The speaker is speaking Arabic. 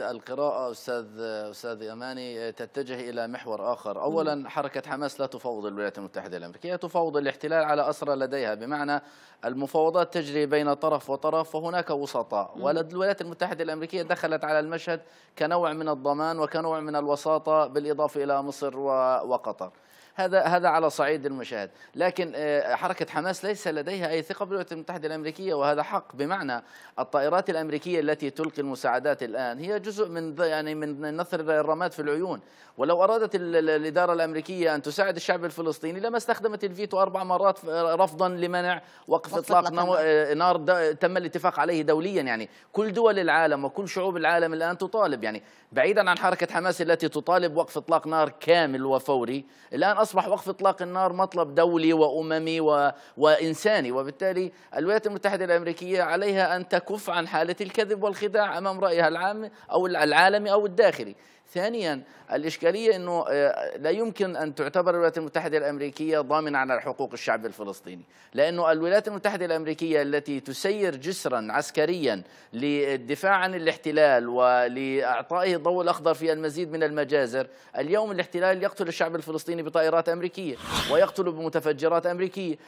القراءة أستاذ أستاذ أماني آه، تتجه إلى محور آخر أولا حركة حماس لا تفاوض الولايات المتحدة الأمريكية تفاوض الاحتلال على أسرى لديها بمعنى المفاوضات تجري بين طرف وطرف وهناك وسطاء والولايات المتحدة الأمريكية دخلت على المشهد كنوع من الضمان وكنوع من الوساطة بالإضافة إلى مصر وقطر هذا هذا على صعيد المشاهد لكن آه، حركة حماس ليس لديها أي ثقة بالولايات المتحدة الأمريكية وهذا حق بمعنى الطائرات الأمريكية التي تلقي المساعدات الآن هي جزء من يعني من نثر الرماد في العيون ولو أرادت الإدارة الأمريكية أن تساعد الشعب الفلسطيني لما استخدمت الفيتو أربع مرات رفضا لمنع وقف إطلاق آه، نار تم الاتفاق عليه دوليا يعني كل دول العالم وكل شعوب العالم الآن تطالب يعني بعيدا عن حركة حماس التي تطالب وقف إطلاق نار كامل وفوري الآن أصبح وقف إطلاق النار مطلب دولي وأممي و... وإنساني وبالتالي الولايات المتحدة الأمريكية عليها أن تكف عن حالة الكذب والخداع أمام رأيها العام أو العالمي أو الداخلي ثانيا الإشكالية أنه آه، لا يمكن أن تعتبر الولايات المتحدة الأمريكية ضامن على حقوق الشعب الفلسطيني لأنه الولايات المتحدة الأمريكية التي تسير جسرا عسكريا للدفاع عن الاحتلال ولإعطائه الضوء الأخضر في المزيد من المجازر اليوم الاحتلال يقتل الشعب الفلسطيني بطائرات أمريكية ويقتل بمتفجرات أمريكية